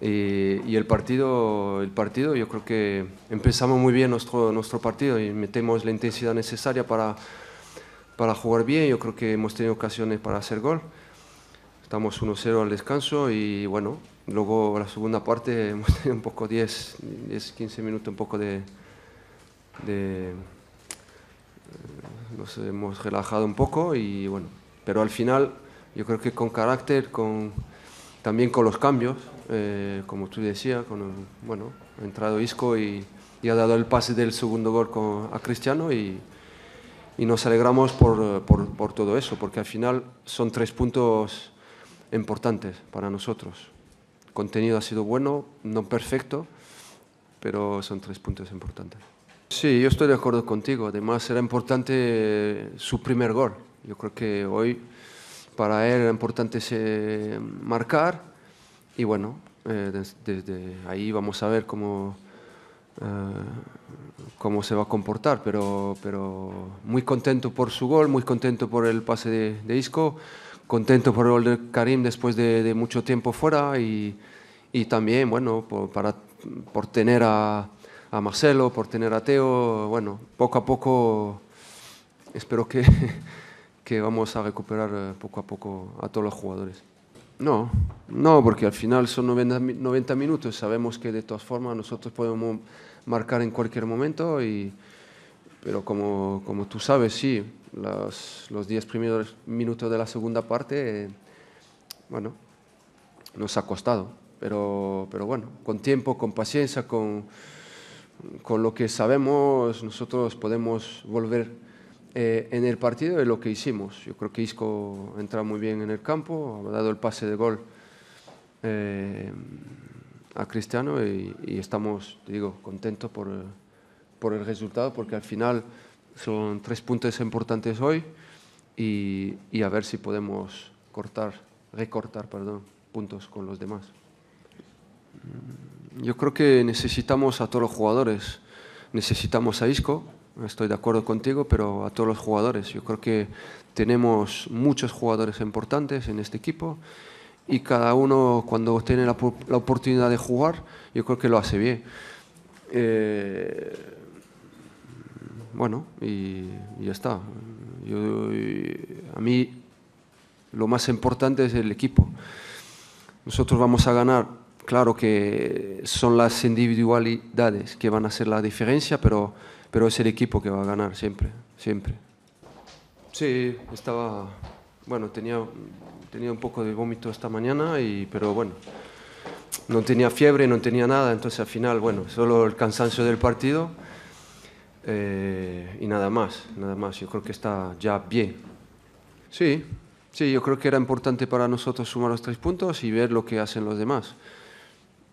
Y, el partido, el partido, yo creo que empezamos muy bien nuestro, nuestro partido y metemos la intensidad necesaria para, para jugar bien. Yo creo que hemos tenido ocasiones para hacer gol. Estamos 1-0 al descanso y bueno, luego la segunda parte hemos tenido un poco 10, 10 15 minutos, un poco de, de eh, nos hemos relajado un poco y bueno, pero al final yo creo que con carácter, con, también con los cambios, eh, como tú decías, con, bueno, ha entrado Isco y, ha dado el pase del segundo gol a Cristiano y, nos alegramos por, por, todo eso, porque al final son tres puntos importantes para nosotros. El contenido ha sido bueno, no perfecto, pero son tres puntos importantes. Sí, yo estoy de acuerdo contigo. Además, era importante su primer gol. Yo creo que hoy para él era importante marcar y bueno, eh, desde ahí vamos a ver cómo, eh, cómo se va a comportar, pero, pero muy contento por su gol, muy contento por el pase de, Isco, contento por el gol de Karim después de, mucho tiempo fuera y, también, bueno, por, por tener a, Marcelo, por tener a Teo, bueno, poco a poco espero que, que vamos a recuperar eh, poco a poco a todos los jugadores. No, no, porque al final son 90, minutos, sabemos que de todas formas nosotros podemos marcar en cualquier momento, y, pero como, como tú sabes, sí, los, los 10 primeros minutos de la segunda parte, bueno, nos ha costado, pero, pero bueno, con tiempo, con paciencia, con, con lo que sabemos, nosotros podemos volver eh, en el partido de lo que hicimos. Yo creo que Isco ha entrado muy bien en el campo, ha dado el pase de gol eh, a Cristiano y, estamos, digo, contentos por, por, el resultado porque al final son tres puntos importantes hoy y, y a ver si podemos cortar, recortar perdón, puntos con los demás. Yo creo que necesitamos a todos los jugadores. Necesitamos a Isco, estoy de acuerdo contigo, pero a todos los jugadores. Yo creo que tenemos muchos jugadores importantes en este equipo y cada uno cuando tiene la, oportunidad de jugar, yo creo que lo hace bien. Eh, bueno, y, ya está. Yo, a mí lo más importante es el equipo. Nosotros vamos a ganar, claro que son las individualidades que van a hacer la diferencia, pero pero es el equipo que va a ganar siempre, siempre. Sí, estaba, bueno, tenía, tenía un poco de vómito esta mañana, y, pero bueno, no tenía fiebre, no tenía nada, entonces al final, bueno, solo el cansancio del partido eh, y nada más, nada más. Yo creo que está ya bien. Sí, sí, yo creo que era importante para nosotros sumar los tres puntos y ver lo que hacen los demás.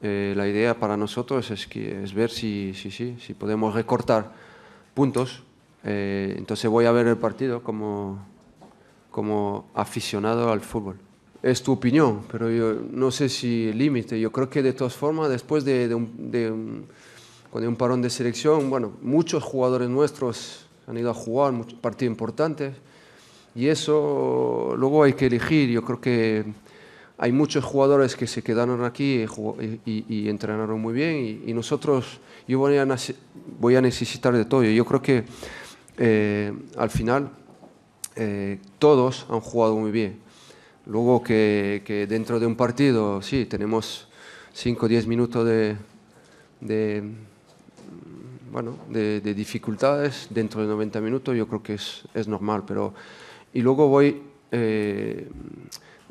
Eh, la idea para nosotros es, es ver si, podemos recortar puntos. Eh, entonces voy a ver el partido como, como aficionado al fútbol. Es tu opinión, pero yo no sé si el límite. Yo creo que de todas formas, después de, un, un parón de selección, bueno, muchos jugadores nuestros han ido a jugar partidos importantes y eso luego hay que elegir. Yo creo que hay muchos jugadores que se quedaron aquí eh, eh, y, entrenaron muy bien y, nosotros, yo voy a, necesitar de todo. Yo creo que eh, al final todos han jugado muy bien. Luego que, dentro de un partido, sí, tenemos 5 o 10 minutos de, bueno, de, dificultades dentro de 90 minutos, yo creo que es, normal. Pero, y luego voy...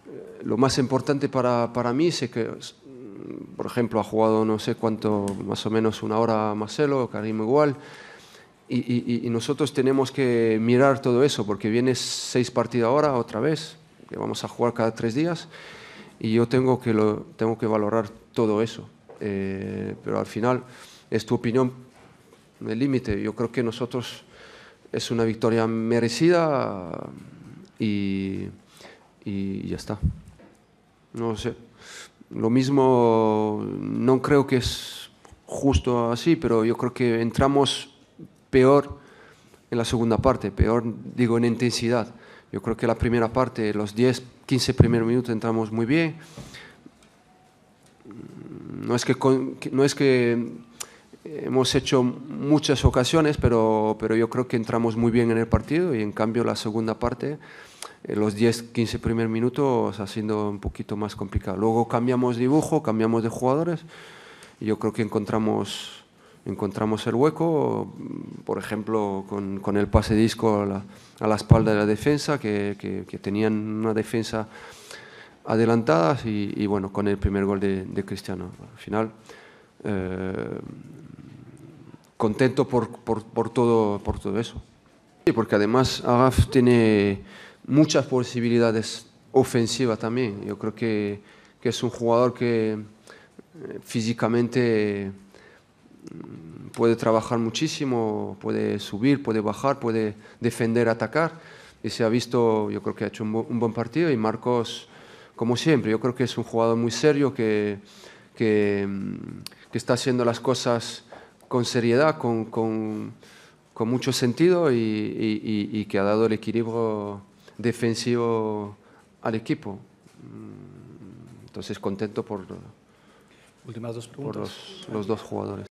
Eh, lo más importante para, para, mí es que, mm, por ejemplo, ha jugado no sé cuánto, más o menos una hora Marcelo, Karim igual, y, nosotros tenemos que mirar todo eso, porque viene seis partidos ahora otra vez, que vamos a jugar cada tres días, y yo tengo que, lo, tengo que valorar todo eso. Eh, pero al final es tu opinión el límite. Yo creo que nosotros es una victoria merecida y y ya está. No sé. Lo mismo, no creo que es justo así, pero yo creo que entramos peor en la segunda parte, peor digo en intensidad. Yo creo que la primera parte, los 10, 15 primeros minutos entramos muy bien. No es que, no es que hemos hecho muchas ocasiones, pero, pero yo creo que entramos muy bien en el partido y en cambio la segunda parte, eh, los 10, 15 primeros minutos ha sido un poquito más complicado. Luego cambiamos dibujo, cambiamos de jugadores y yo creo que encontramos, encontramos el hueco, por ejemplo, con, el pase disco a la, espalda de la defensa, que, tenían una defensa adelantada y, bueno, con el primer gol de, de Cristiano. Al final eh, contento por, todo, por todo eso. Sí, porque además Agaf tiene muchas posibilidades ofensivas también. Yo creo que, que es un jugador que eh, físicamente mm, puede trabajar muchísimo, puede subir, puede bajar, puede defender, atacar. Y se ha visto, yo creo que ha hecho un, buen partido y Marcos, como siempre, yo creo que es un jugador muy serio que que, está haciendo las cosas con seriedad, con, mucho sentido y, que ha dado el equilibrio defensivo al equipo. Mm, entonces, contento por, por los dos jugadores.